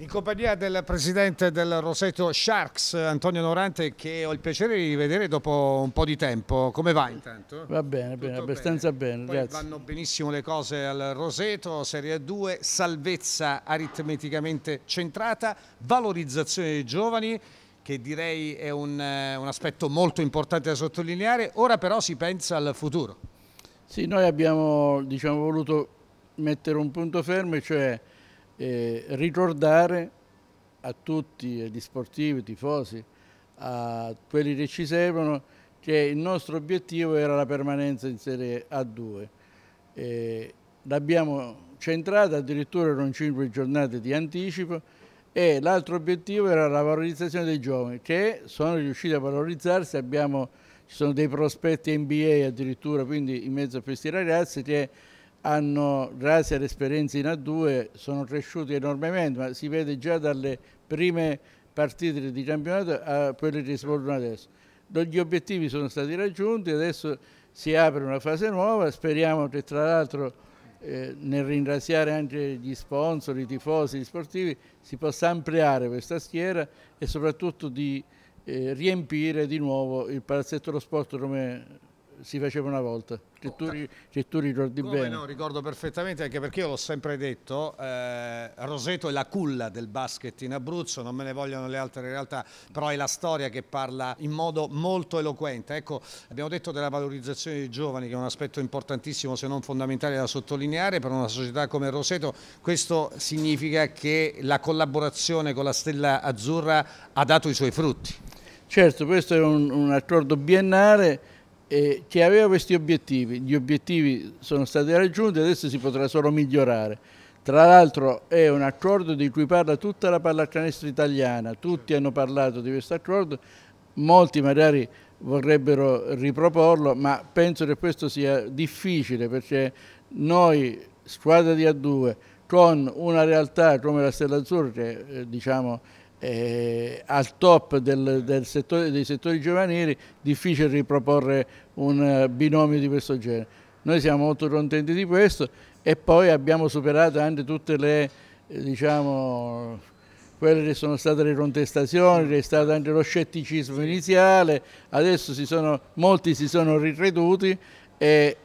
In compagnia del presidente del Roseto Sharks, Antonio Norante, che ho il piacere di rivedere dopo un po' di tempo. Come va intanto? Va bene, bene abbastanza bene, bene vanno benissimo le cose al Roseto, Serie 2, salvezza aritmeticamente centrata, valorizzazione dei giovani, che direi è un, eh, un aspetto molto importante da sottolineare. Ora però si pensa al futuro. Sì, noi abbiamo diciamo, voluto mettere un punto fermo, cioè eh, ricordare a tutti gli sportivi, i tifosi, a quelli che ci seguono, che il nostro obiettivo era la permanenza in Serie A2. Eh, L'abbiamo centrata addirittura con 5 giornate di anticipo e l'altro obiettivo era la valorizzazione dei giovani che sono riusciti a valorizzarsi, abbiamo, ci sono dei prospetti NBA addirittura, quindi in mezzo a questi ragazzi che hanno, grazie all'esperienza in A2, sono cresciuti enormemente, ma si vede già dalle prime partite di campionato a quelle che svolgono adesso. Gli obiettivi sono stati raggiunti, adesso si apre una fase nuova, speriamo che tra l'altro eh, nel ringraziare anche gli sponsor, i tifosi, gli sportivi, si possa ampliare questa schiera e soprattutto di eh, riempire di nuovo il palazzetto dello sport come si faceva una volta, se tu, oh, eh. se tu ricordi Come bene. No, ricordo perfettamente, anche perché io l'ho sempre detto, eh, Roseto è la culla del basket in Abruzzo, non me ne vogliono le altre realtà, però è la storia che parla in modo molto eloquente. Ecco, abbiamo detto della valorizzazione dei giovani, che è un aspetto importantissimo, se non fondamentale da sottolineare, per una società come Roseto questo significa che la collaborazione con la Stella Azzurra ha dato i suoi frutti. Certo, questo è un, un accordo biennale eh, che aveva questi obiettivi. Gli obiettivi sono stati raggiunti, adesso si potrà solo migliorare. Tra l'altro è un accordo di cui parla tutta la pallacanestro italiana, tutti hanno parlato di questo accordo, molti magari vorrebbero riproporlo, ma penso che questo sia difficile perché noi, squadra di A2, con una realtà come la Stella Azzurra, che eh, diciamo eh, al top del, del settore, dei settori giovanili difficile riproporre un eh, binomio di questo genere. Noi siamo molto contenti di questo e poi abbiamo superato anche tutte le, eh, diciamo, quelle che sono state le contestazioni, è stato anche lo scetticismo iniziale, adesso si sono, molti si sono ricreduti e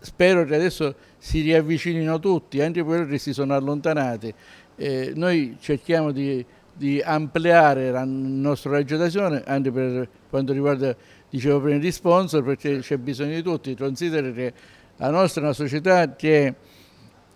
spero che adesso si riavvicinino tutti, anche quelli che si sono allontanati. Eh, noi cerchiamo di di ampliare la nostra raggio d'azione anche per quanto riguarda, dicevo prima, gli sponsor, perché c'è bisogno di tutti. Considera che la nostra è una società che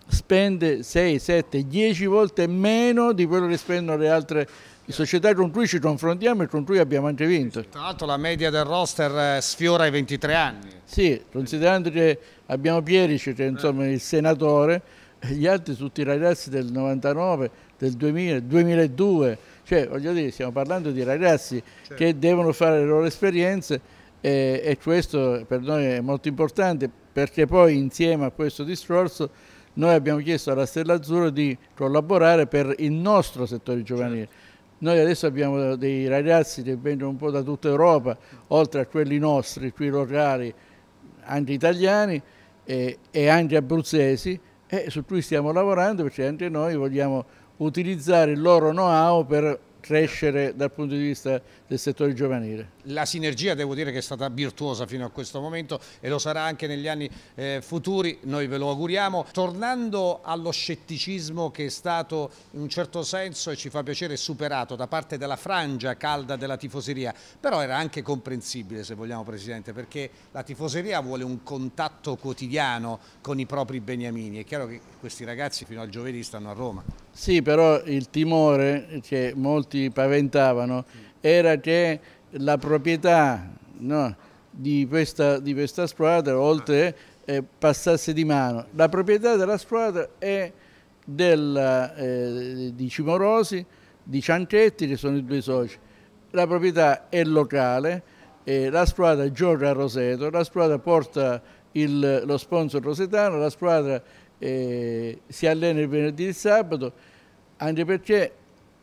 spende 6, 7, 10 volte meno di quello che spendono le altre società con cui ci confrontiamo e con cui abbiamo anche vinto. Tra l'altro la media del roster eh, sfiora i 23 anni. Sì, considerando che abbiamo Pierici, che insomma è il senatore, gli altri tutti i ragazzi del 99, del 2000, 2002, cioè voglio dire stiamo parlando di ragazzi certo. che devono fare le loro esperienze e, e, questo per noi è molto importante perché poi insieme a questo discorso noi abbiamo chiesto alla Stella Azzurra di collaborare per il nostro settore giovanile. Certo. Noi adesso abbiamo dei ragazzi che vengono un po' da tutta Europa, oltre a quelli nostri, qui locali, anche italiani e, e anche abruzzesi, e su cui stiamo lavorando perché anche noi vogliamo utilizzare il loro know-how per crescere dal punto di vista del settore giovanile. La sinergia devo dire che è stata virtuosa fino a questo momento e lo sarà anche negli anni eh, futuri, noi ve lo auguriamo. Tornando allo scetticismo che è stato in un certo senso e ci fa piacere superato da parte della frangia calda della tifoseria, però era anche comprensibile se vogliamo Presidente perché la tifoseria vuole un contatto quotidiano con i propri beniamini, è chiaro che questi ragazzi fino al giovedì stanno a Roma. Sì, però il timore che molti tutti paventavano era che la proprietà no, di, questa, di, questa, squadra, oltre eh, passasse di mano. La proprietà della squadra è del, eh, di Cimorosi, di Cianchetti, che sono i due soci. La proprietà è locale, eh, la squadra gioca a Roseto, la squadra porta il, lo sponsor rosetano, la squadra eh, si allena il venerdì e il sabato, anche perché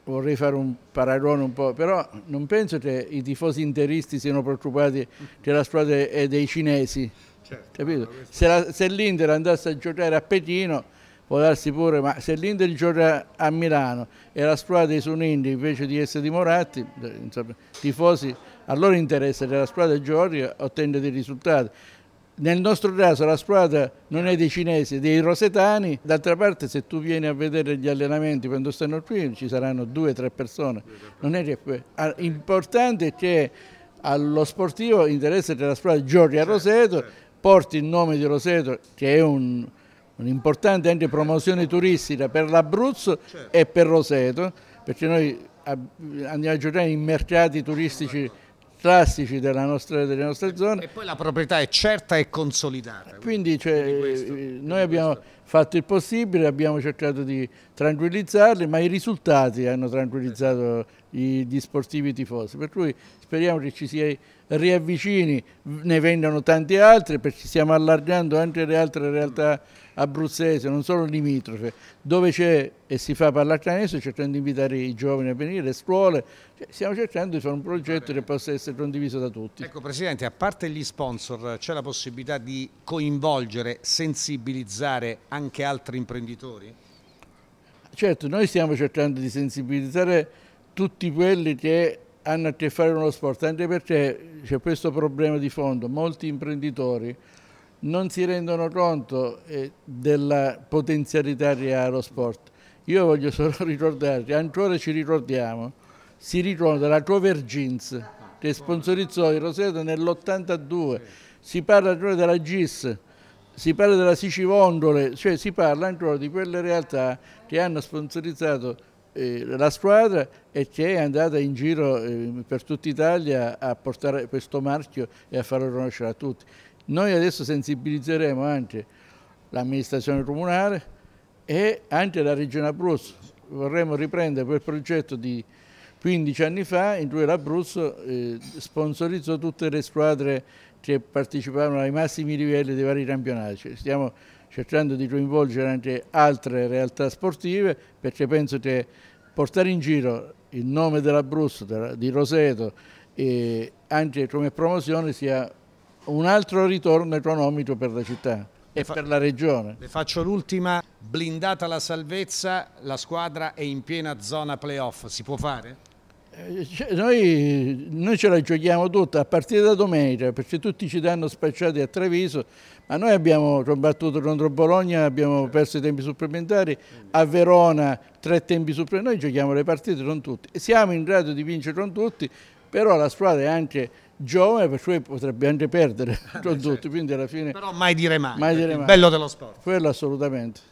vorrei fare un paragone un po', però non penso che i tifosi interisti siano preoccupati che la squadra è dei cinesi, certo, no, ah, Se, se l'Inter andasse a giocare a Pechino, può darsi pure, ma se l'Inter gioca a Milano e la squadra è su Sunindi invece di essere di Moratti, eh, insomma, tifosi, allora interessa che la squadra giochi e ottenga dei risultati. Nel nostro caso la squadra non è dei cinesi, è dei rosetani. D'altra parte se tu vieni a vedere gli allenamenti quando stanno qui ci saranno due o tre persone. Non è che... Ah, l'importante è che allo sportivo interessa che la squadra giochi a certo, Roseto, certo. porti il nome di Roseto che è un, un'importante anche promozione certo. turistica per l'Abruzzo e per Roseto, perché noi andiamo a giocare in mercati turistici classici della nostra, delle nostre zone. E poi la proprietà è certa e consolidata. Quindi cioè, eh, noi abbiamo fatto il possibile, abbiamo cercato di tranquillizzarli, ma i risultati hanno tranquillizzato gli sportivi tifosi, per cui speriamo che ci si riavvicini, ne vendano tanti altri, perché stiamo allargando anche le altre realtà abruzzese, non solo limitrofe, dove c'è e si fa pallacanestro, cercando di invitare i giovani a venire, le scuole, cioè, stiamo cercando di fare un progetto che possa essere condiviso da tutti. Ecco Presidente, a parte gli sponsor, c'è la possibilità di coinvolgere, sensibilizzare anche anche altri imprenditori? Certo, noi stiamo cercando di sensibilizzare tutti quelli che hanno a che fare con lo sport, anche perché c'è questo problema di fondo, molti imprenditori non si rendono conto eh, della potenzialità che ha lo sport. Io voglio solo ricordarvi, ancora ci ricordiamo, si ricorda la Cover Jeans che sponsorizzò il Roseto nell'82, si parla ancora della GIS, si parla della Sicivondole, cioè si parla ancora di quelle realtà che hanno sponsorizzato eh, la squadra e che è andata in giro eh, per tutta Italia a portare questo marchio e a farlo conoscere a tutti. Noi adesso sensibilizzeremo anche l'amministrazione comunale e anche la Regione Abruzzo. Vorremmo riprendere quel progetto di 15 anni fa in cui l'Abruzzo eh, sponsorizzò tutte le squadre che partecipavano ai massimi livelli dei vari campionati. Cioè, stiamo cercando di coinvolgere anche altre realtà sportive perché penso che portare in giro il nome dell'Abruzzo, di Roseto, eh, anche come promozione sia un altro ritorno economico per la città e per la regione. Le faccio l'ultima, blindata la salvezza, la squadra è in piena zona playoff, si può fare? Eh, cioè, noi, noi, ce la giochiamo tutta a partire da domenica perché tutti ci danno spacciati a Treviso ma noi abbiamo combattuto contro Bologna abbiamo perso i tempi supplementari a Verona tre tempi supplementari noi giochiamo le partite con tutti siamo in grado di vincere con tutti però la squadra è anche giovane per cui potrebbe anche perdere ah, con tutti certo. quindi alla fine però mai dire mai, mai dire mai. bello dello sport quello assolutamente